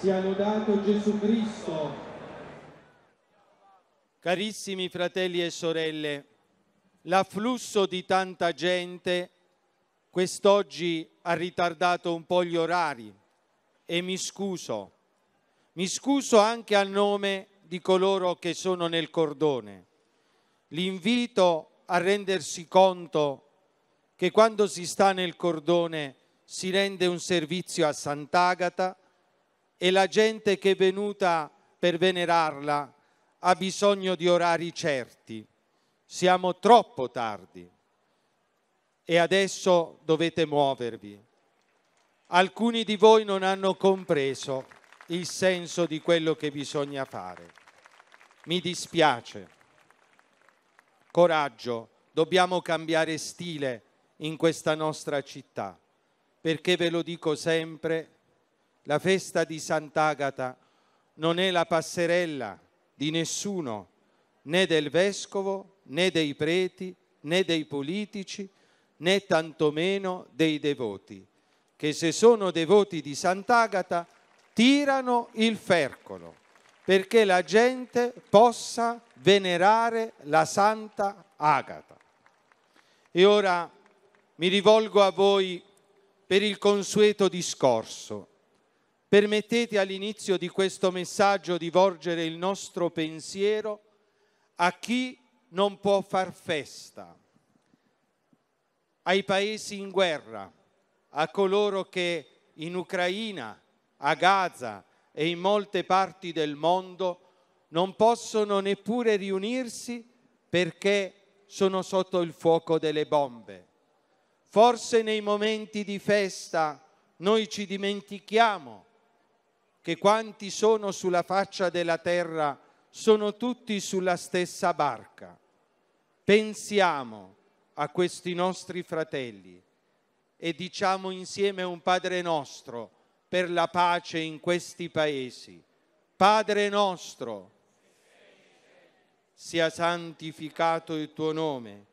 Sia lodato Gesù Cristo. Carissimi fratelli e sorelle, l'afflusso di tanta gente quest'oggi ha ritardato un po' gli orari e mi scuso. Mi scuso anche a nome di coloro che sono nel cordone. L'invito a rendersi conto che quando si sta nel cordone si rende un servizio a Sant'Agata, e la gente che è venuta per venerarla ha bisogno di orari certi. Siamo troppo tardi e adesso dovete muovervi. Alcuni di voi non hanno compreso il senso di quello che bisogna fare. Mi dispiace. Coraggio, dobbiamo cambiare stile in questa nostra città, perché ve lo dico sempre, la festa di Sant'Agata non è la passerella di nessuno, né del vescovo, né dei preti, né dei politici, né tantomeno dei devoti, che se sono devoti di Sant'Agata tirano il fercolo perché la gente possa venerare la Santa Agata. E ora mi rivolgo a voi per il consueto discorso Permettete all'inizio di questo messaggio di volgere il nostro pensiero a chi non può far festa, ai paesi in guerra, a coloro che in Ucraina, a Gaza e in molte parti del mondo non possono neppure riunirsi perché sono sotto il fuoco delle bombe. Forse nei momenti di festa noi ci dimentichiamo che quanti sono sulla faccia della terra sono tutti sulla stessa barca. Pensiamo a questi nostri fratelli e diciamo insieme un Padre nostro per la pace in questi paesi. Padre nostro, sia santificato il tuo nome,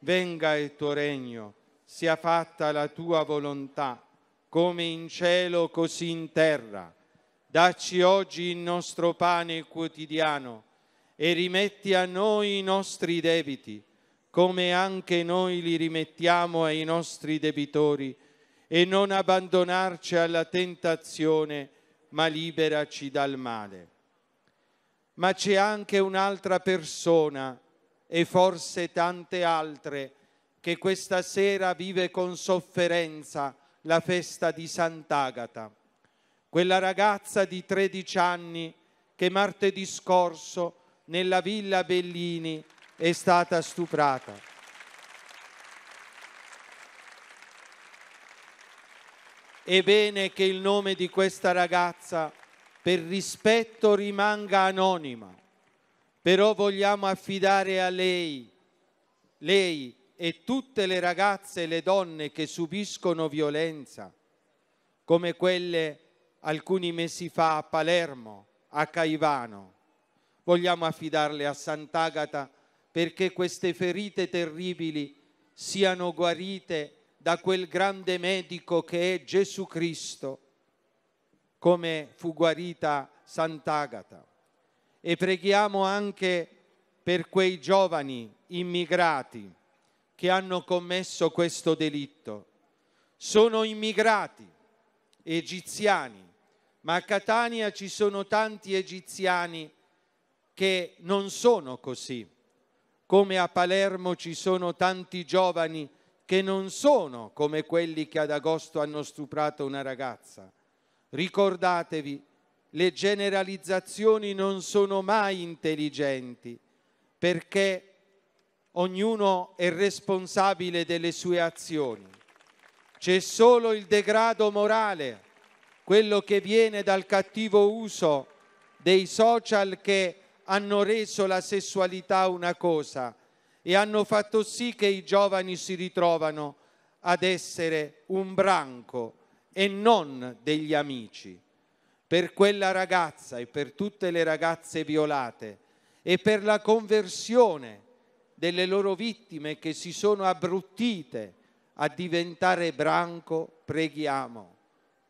venga il tuo regno, sia fatta la tua volontà, come in cielo così in terra. Dacci oggi il nostro pane quotidiano e rimetti a noi i nostri debiti, come anche noi li rimettiamo ai nostri debitori, e non abbandonarci alla tentazione, ma liberaci dal male. Ma c'è anche un'altra persona, e forse tante altre, che questa sera vive con sofferenza la festa di Sant'Agata quella ragazza di 13 anni che martedì scorso nella villa Bellini è stata stuprata. È bene che il nome di questa ragazza per rispetto rimanga anonima, però vogliamo affidare a lei, lei e tutte le ragazze e le donne che subiscono violenza, come quelle che alcuni mesi fa a Palermo, a Caivano. Vogliamo affidarle a Sant'Agata perché queste ferite terribili siano guarite da quel grande medico che è Gesù Cristo, come fu guarita Sant'Agata. E preghiamo anche per quei giovani immigrati che hanno commesso questo delitto. Sono immigrati egiziani, ma a Catania ci sono tanti egiziani che non sono così, come a Palermo ci sono tanti giovani che non sono come quelli che ad agosto hanno stuprato una ragazza. Ricordatevi, le generalizzazioni non sono mai intelligenti perché ognuno è responsabile delle sue azioni. C'è solo il degrado morale quello che viene dal cattivo uso dei social che hanno reso la sessualità una cosa e hanno fatto sì che i giovani si ritrovano ad essere un branco e non degli amici. Per quella ragazza e per tutte le ragazze violate e per la conversione delle loro vittime che si sono abbruttite a diventare branco, preghiamo.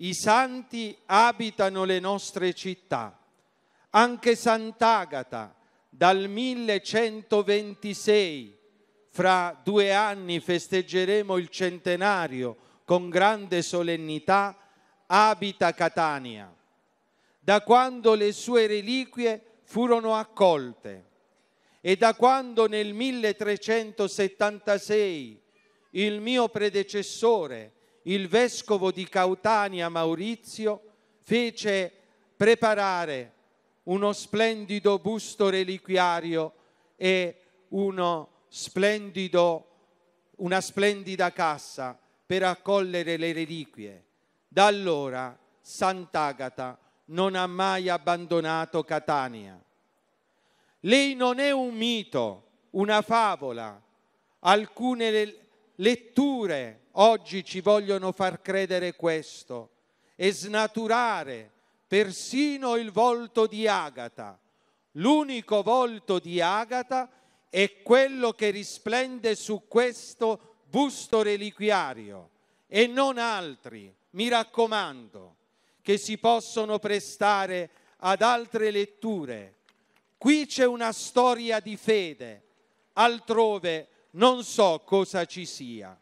I santi abitano le nostre città. Anche Sant'Agata dal 1126, fra due anni festeggeremo il centenario con grande solennità, abita Catania, da quando le sue reliquie furono accolte e da quando nel 1376 il mio predecessore, il vescovo di Cautania Maurizio fece preparare uno splendido busto reliquiario e splendido, una splendida cassa per accogliere le reliquie. Da allora Sant'Agata non ha mai abbandonato Catania. Lei non è un mito, una favola, alcune letture Oggi ci vogliono far credere questo e snaturare persino il volto di Agata. L'unico volto di Agata è quello che risplende su questo busto reliquiario e non altri, mi raccomando, che si possono prestare ad altre letture. Qui c'è una storia di fede, altrove non so cosa ci sia.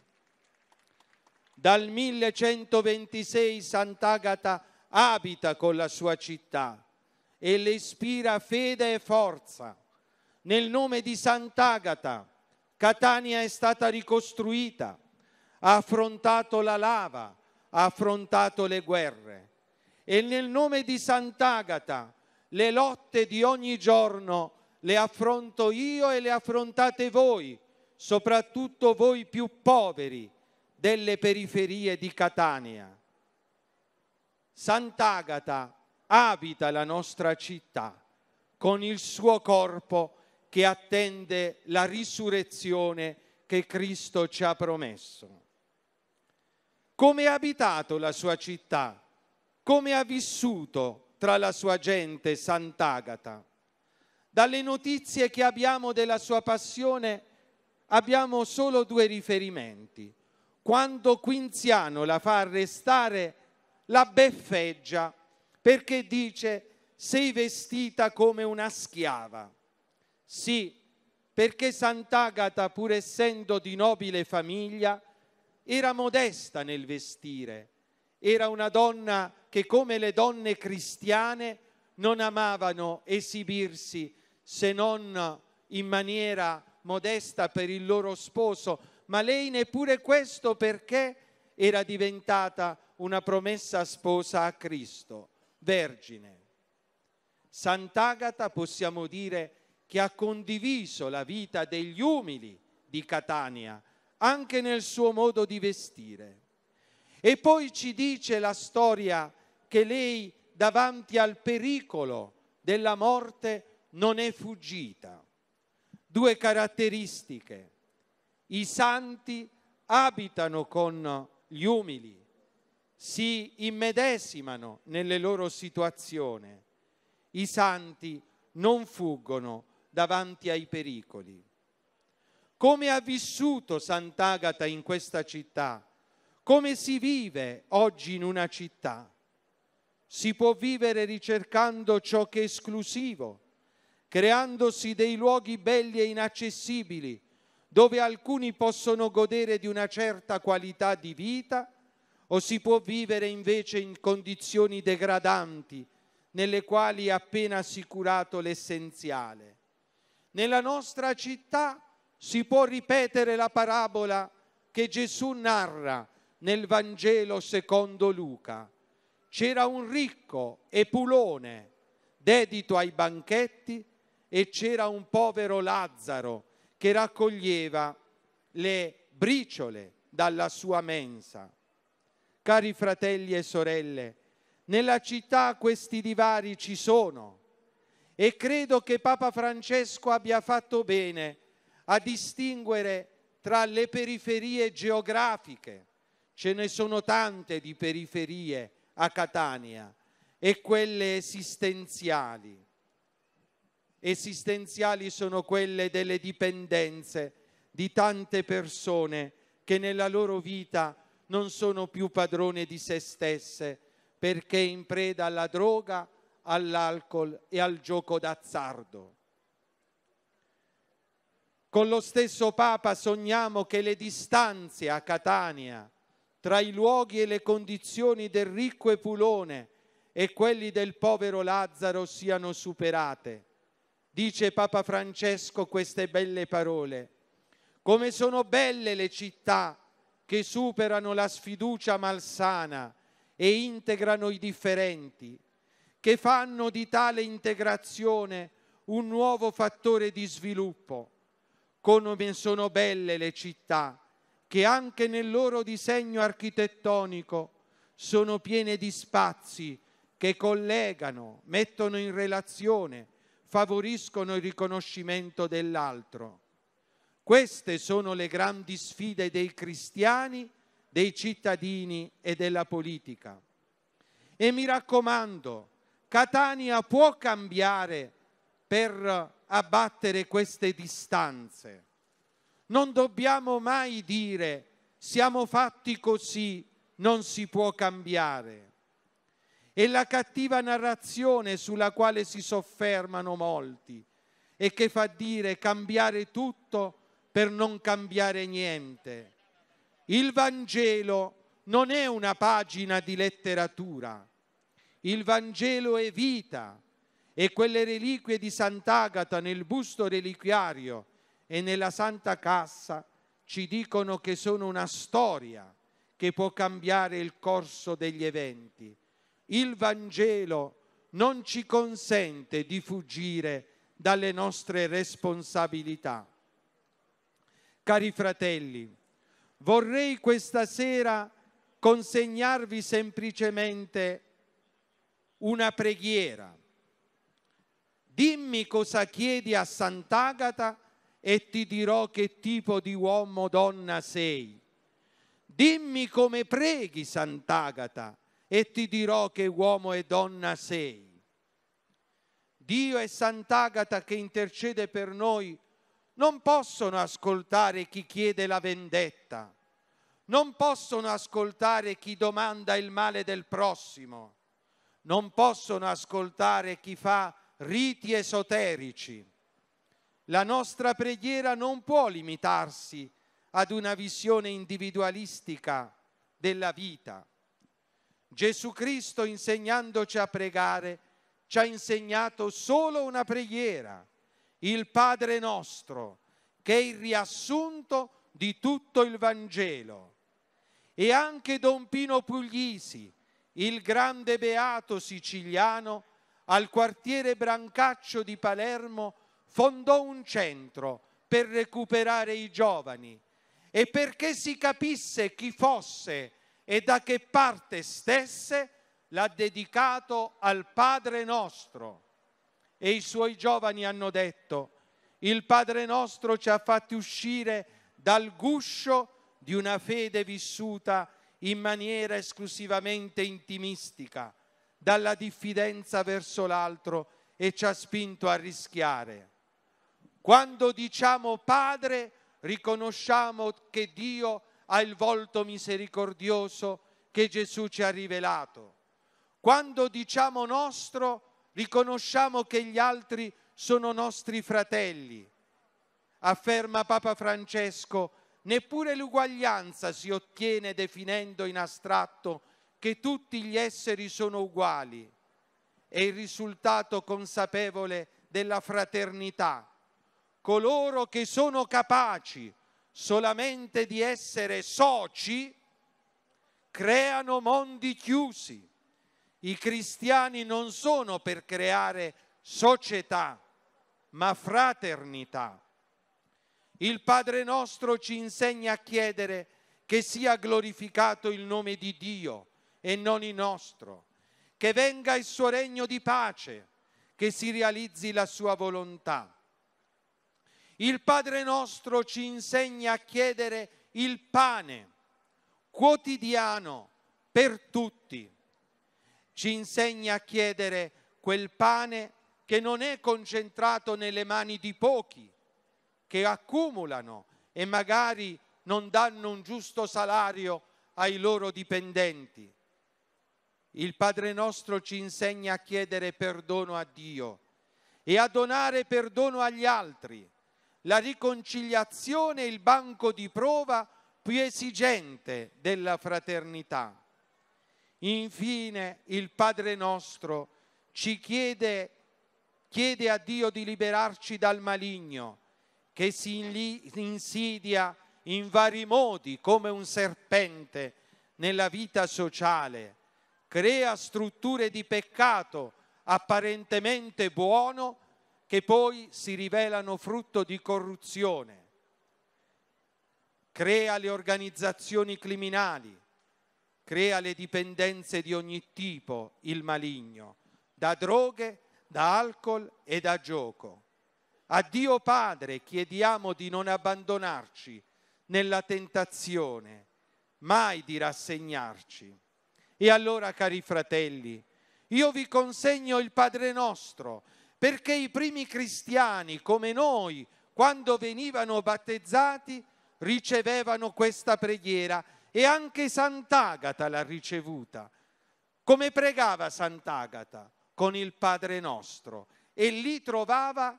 Dal 1126 Sant'Agata abita con la sua città e le ispira fede e forza. Nel nome di Sant'Agata Catania è stata ricostruita, ha affrontato la lava, ha affrontato le guerre. E nel nome di Sant'Agata le lotte di ogni giorno le affronto io e le affrontate voi, soprattutto voi più poveri, delle periferie di Catania. Sant'Agata abita la nostra città con il suo corpo che attende la risurrezione che Cristo ci ha promesso. Come ha abitato la sua città? Come ha vissuto tra la sua gente Sant'Agata? Dalle notizie che abbiamo della sua passione abbiamo solo due riferimenti quando Quinziano la fa arrestare, la beffeggia perché dice sei vestita come una schiava. Sì, perché Sant'Agata, pur essendo di nobile famiglia, era modesta nel vestire, era una donna che come le donne cristiane non amavano esibirsi se non in maniera modesta per il loro sposo, ma lei neppure questo perché era diventata una promessa sposa a Cristo, vergine. Sant'Agata possiamo dire che ha condiviso la vita degli umili di Catania, anche nel suo modo di vestire. E poi ci dice la storia che lei davanti al pericolo della morte non è fuggita. Due caratteristiche i santi abitano con gli umili, si immedesimano nelle loro situazioni. I santi non fuggono davanti ai pericoli. Come ha vissuto Sant'Agata in questa città? Come si vive oggi in una città? Si può vivere ricercando ciò che è esclusivo, creandosi dei luoghi belli e inaccessibili dove alcuni possono godere di una certa qualità di vita o si può vivere invece in condizioni degradanti nelle quali è appena assicurato l'essenziale. Nella nostra città si può ripetere la parabola che Gesù narra nel Vangelo secondo Luca. C'era un ricco e pulone dedito ai banchetti e c'era un povero Lazzaro che raccoglieva le briciole dalla sua mensa. Cari fratelli e sorelle, nella città questi divari ci sono e credo che Papa Francesco abbia fatto bene a distinguere tra le periferie geografiche, ce ne sono tante di periferie a Catania, e quelle esistenziali esistenziali sono quelle delle dipendenze di tante persone che nella loro vita non sono più padrone di se stesse perché in preda alla droga, all'alcol e al gioco d'azzardo. Con lo stesso Papa sogniamo che le distanze a Catania tra i luoghi e le condizioni del ricco Epulone e quelli del povero Lazzaro siano superate dice Papa Francesco queste belle parole. Come sono belle le città che superano la sfiducia malsana e integrano i differenti, che fanno di tale integrazione un nuovo fattore di sviluppo. Come sono belle le città che anche nel loro disegno architettonico sono piene di spazi che collegano, mettono in relazione, favoriscono il riconoscimento dell'altro. Queste sono le grandi sfide dei cristiani, dei cittadini e della politica. E mi raccomando, Catania può cambiare per abbattere queste distanze. Non dobbiamo mai dire siamo fatti così, non si può cambiare e la cattiva narrazione sulla quale si soffermano molti e che fa dire cambiare tutto per non cambiare niente. Il Vangelo non è una pagina di letteratura, il Vangelo è vita e quelle reliquie di Sant'Agata nel busto reliquiario e nella Santa Cassa ci dicono che sono una storia che può cambiare il corso degli eventi il Vangelo non ci consente di fuggire dalle nostre responsabilità. Cari fratelli, vorrei questa sera consegnarvi semplicemente una preghiera. Dimmi cosa chiedi a Sant'Agata e ti dirò che tipo di uomo o donna sei. Dimmi come preghi Sant'Agata e ti dirò che uomo e donna sei. Dio e Sant'Agata che intercede per noi non possono ascoltare chi chiede la vendetta, non possono ascoltare chi domanda il male del prossimo, non possono ascoltare chi fa riti esoterici. La nostra preghiera non può limitarsi ad una visione individualistica della vita Gesù Cristo insegnandoci a pregare ci ha insegnato solo una preghiera, il Padre nostro, che è il riassunto di tutto il Vangelo. E anche Don Pino Puglisi, il grande beato siciliano, al quartiere Brancaccio di Palermo fondò un centro per recuperare i giovani e perché si capisse chi fosse e da che parte stesse l'ha dedicato al Padre nostro. E i suoi giovani hanno detto, il Padre nostro ci ha fatti uscire dal guscio di una fede vissuta in maniera esclusivamente intimistica, dalla diffidenza verso l'altro e ci ha spinto a rischiare. Quando diciamo Padre, riconosciamo che Dio ha il volto misericordioso che Gesù ci ha rivelato. Quando diciamo nostro, riconosciamo che gli altri sono nostri fratelli. Afferma Papa Francesco, neppure l'uguaglianza si ottiene definendo in astratto che tutti gli esseri sono uguali. È il risultato consapevole della fraternità. Coloro che sono capaci solamente di essere soci creano mondi chiusi. I cristiani non sono per creare società, ma fraternità. Il Padre nostro ci insegna a chiedere che sia glorificato il nome di Dio e non il nostro, che venga il suo regno di pace, che si realizzi la sua volontà il Padre nostro ci insegna a chiedere il pane quotidiano per tutti. Ci insegna a chiedere quel pane che non è concentrato nelle mani di pochi, che accumulano e magari non danno un giusto salario ai loro dipendenti. Il Padre nostro ci insegna a chiedere perdono a Dio e a donare perdono agli altri la riconciliazione è il banco di prova più esigente della fraternità. Infine il Padre nostro ci chiede, chiede a Dio di liberarci dal maligno che si insidia in vari modi come un serpente nella vita sociale, crea strutture di peccato apparentemente buono che poi si rivelano frutto di corruzione. Crea le organizzazioni criminali, crea le dipendenze di ogni tipo, il maligno, da droghe, da alcol e da gioco. A Dio Padre chiediamo di non abbandonarci nella tentazione, mai di rassegnarci. E allora, cari fratelli, io vi consegno il Padre nostro, perché i primi cristiani come noi, quando venivano battezzati, ricevevano questa preghiera e anche Sant'Agata l'ha ricevuta. Come pregava Sant'Agata con il Padre nostro e lì trovava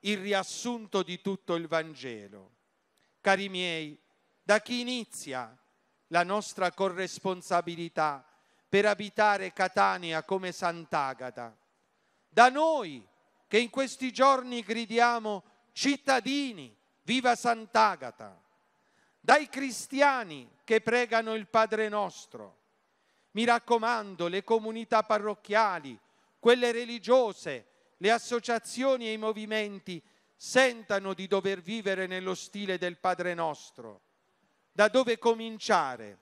il riassunto di tutto il Vangelo. Cari miei, da chi inizia la nostra corresponsabilità per abitare Catania come Sant'Agata? da noi che in questi giorni gridiamo cittadini, viva Sant'Agata, dai cristiani che pregano il Padre nostro. Mi raccomando, le comunità parrocchiali, quelle religiose, le associazioni e i movimenti sentano di dover vivere nello stile del Padre nostro. Da dove cominciare?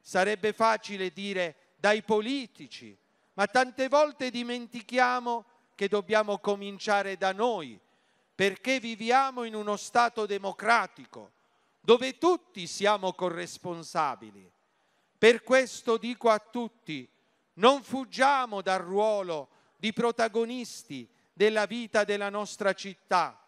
Sarebbe facile dire dai politici, ma tante volte dimentichiamo che dobbiamo cominciare da noi, perché viviamo in uno Stato democratico dove tutti siamo corresponsabili. Per questo dico a tutti, non fuggiamo dal ruolo di protagonisti della vita della nostra città,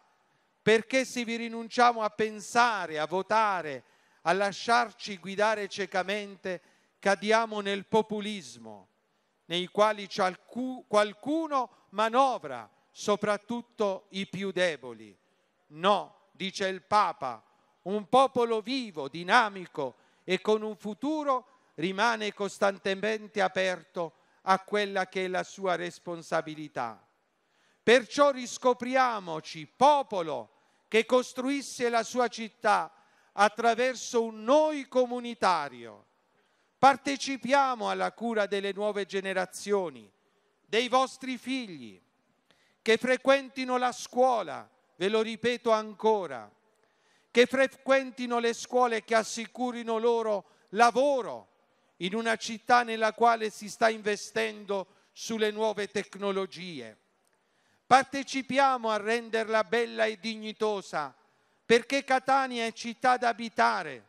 perché se vi rinunciamo a pensare, a votare, a lasciarci guidare ciecamente, cadiamo nel populismo nei quali qualcuno manovra, soprattutto i più deboli. No, dice il Papa, un popolo vivo, dinamico e con un futuro rimane costantemente aperto a quella che è la sua responsabilità. Perciò riscopriamoci popolo che costruisse la sua città attraverso un noi comunitario Partecipiamo alla cura delle nuove generazioni, dei vostri figli, che frequentino la scuola, ve lo ripeto ancora, che frequentino le scuole che assicurino loro lavoro in una città nella quale si sta investendo sulle nuove tecnologie. Partecipiamo a renderla bella e dignitosa perché Catania è città da abitare,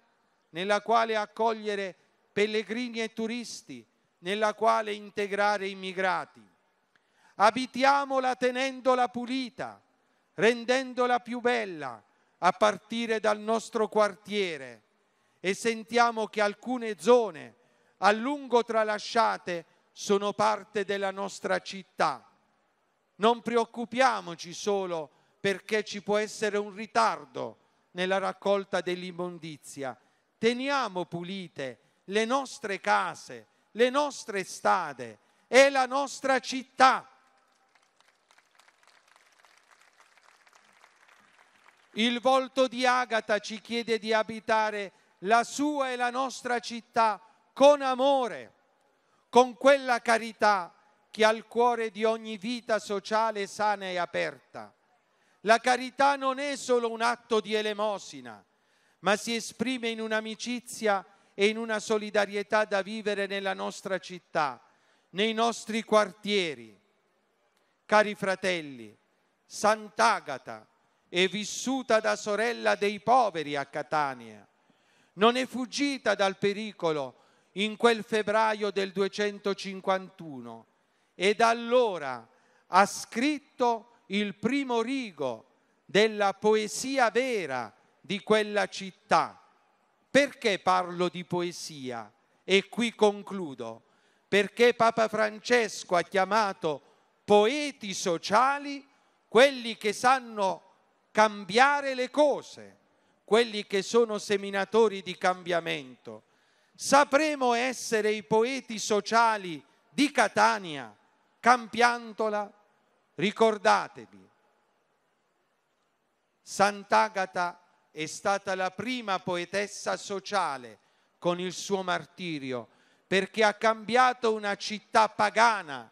nella quale accogliere pellegrini e turisti, nella quale integrare i migrati. Abitiamola tenendola pulita, rendendola più bella a partire dal nostro quartiere e sentiamo che alcune zone a lungo tralasciate sono parte della nostra città. Non preoccupiamoci solo perché ci può essere un ritardo nella raccolta dell'immondizia. Teniamo pulite le nostre case, le nostre strade e la nostra città. Il volto di Agata ci chiede di abitare la sua e la nostra città con amore, con quella carità che ha il cuore di ogni vita sociale sana e aperta. La carità non è solo un atto di elemosina, ma si esprime in un'amicizia e in una solidarietà da vivere nella nostra città, nei nostri quartieri. Cari fratelli, Sant'Agata è vissuta da sorella dei poveri a Catania. Non è fuggita dal pericolo in quel febbraio del 251 e da allora ha scritto il primo rigo della poesia vera di quella città perché parlo di poesia? E qui concludo. Perché Papa Francesco ha chiamato poeti sociali quelli che sanno cambiare le cose, quelli che sono seminatori di cambiamento. Sapremo essere i poeti sociali di Catania, Campiantola, ricordatevi. Sant'Agata è stata la prima poetessa sociale con il suo martirio, perché ha cambiato una città pagana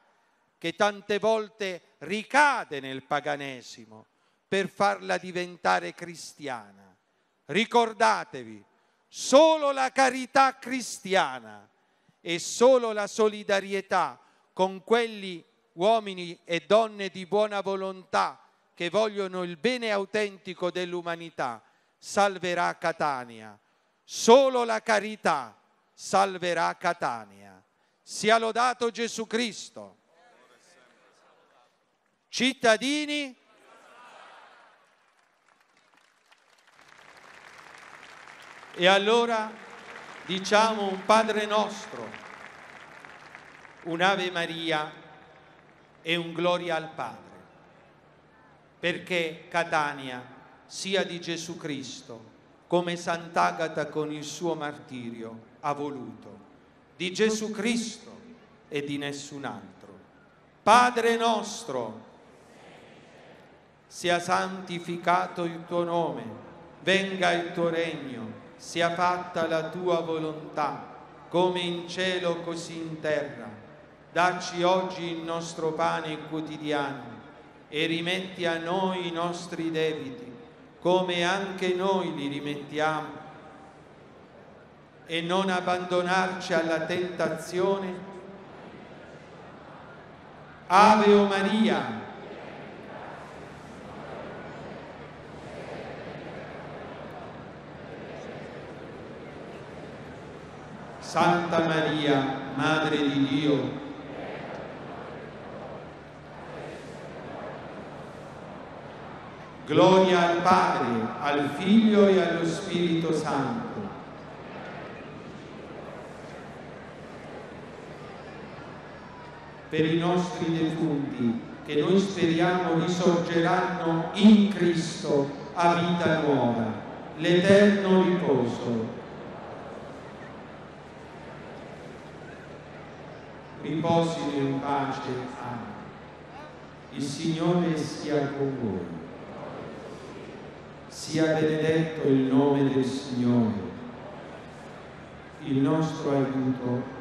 che tante volte ricade nel paganesimo per farla diventare cristiana. Ricordatevi, solo la carità cristiana e solo la solidarietà con quelli uomini e donne di buona volontà che vogliono il bene autentico dell'umanità salverà Catania. Solo la carità salverà Catania. Sia lodato Gesù Cristo. Cittadini, e allora diciamo un Padre nostro, un'Ave Maria e un Gloria al Padre, perché Catania è sia di Gesù Cristo, come Sant'Agata con il suo martirio ha voluto, di Gesù Cristo e di nessun altro. Padre nostro, sia santificato il tuo nome, venga il tuo regno, sia fatta la tua volontà, come in cielo così in terra. Dacci oggi il nostro pane quotidiano e rimetti a noi i nostri debiti come anche noi li rimettiamo, e non abbandonarci alla tentazione. Ave o Maria, Santa Maria, Madre di Dio, Gloria al Padre, al Figlio e allo Spirito Santo. Per i nostri defunti, che noi speriamo risorgeranno in Cristo a vita nuova, l'eterno riposo. Riposino in pace. Amen. Il Signore sia con voi. Sia benedetto il nome del Signore. Il nostro aiuto